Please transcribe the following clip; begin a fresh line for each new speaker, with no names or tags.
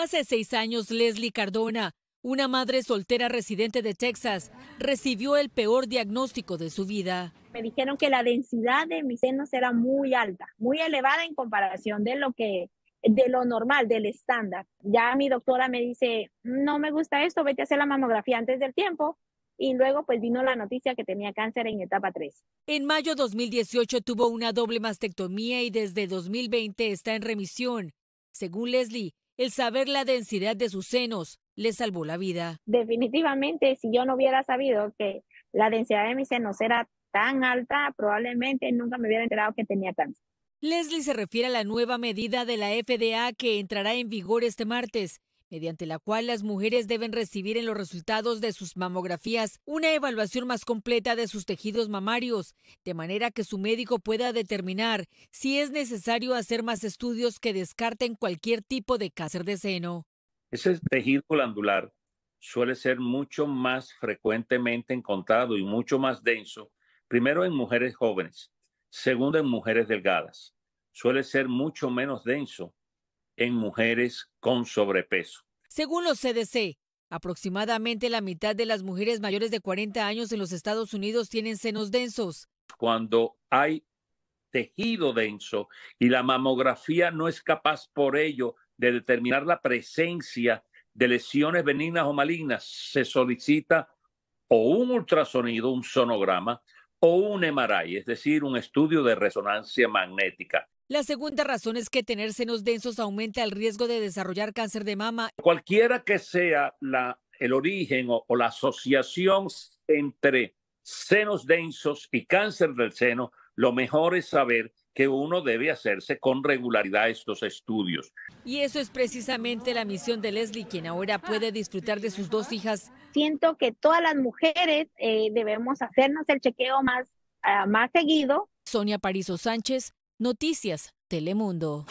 Hace seis años, Leslie Cardona, una madre soltera residente de Texas, recibió el peor diagnóstico de su vida. Me dijeron que la densidad de mis senos
era muy alta, muy elevada en comparación de lo que de lo normal, del estándar. Ya mi doctora me dice, no me gusta esto, vete a hacer la mamografía antes del tiempo. Y luego pues vino la noticia que tenía cáncer en etapa 3.
En mayo 2018 tuvo una doble mastectomía y desde 2020 está en remisión. Según Leslie, el saber la densidad de sus senos le salvó la vida.
Definitivamente, si yo no hubiera sabido que la densidad de mis senos era tan alta, probablemente nunca me hubiera enterado que tenía cáncer.
Leslie se refiere a la nueva medida de la FDA que entrará en vigor este martes mediante la cual las mujeres deben recibir en los resultados de sus mamografías una evaluación más completa de sus tejidos mamarios, de manera que su médico pueda determinar si es necesario hacer más estudios que descarten cualquier tipo de cáncer de seno.
Ese tejido glandular suele ser mucho más frecuentemente encontrado y mucho más denso, primero en mujeres jóvenes, segundo en mujeres delgadas. Suele ser mucho menos denso en mujeres con sobrepeso.
Según los CDC, aproximadamente la mitad de las mujeres mayores de 40 años en los Estados Unidos tienen senos densos.
Cuando hay tejido denso y la mamografía no es capaz por ello de determinar la presencia de lesiones benignas o malignas, se solicita o un ultrasonido, un sonograma, o un MRI, es decir, un estudio de resonancia magnética.
La segunda razón es que tener senos densos aumenta el riesgo de desarrollar cáncer de mama.
Cualquiera que sea el origen o, la asociación entre senos densos y cáncer del seno, lo mejor es saber que uno debe hacerse con regularidad estos estudios.
Y eso es precisamente la misión de Leslie, quien ahora puede disfrutar de sus dos hijas. Siento que todas las mujeres eh, debemos hacernos el chequeo más, ah, más seguido. Sonia Parizo Sánchez, Noticias Telemundo.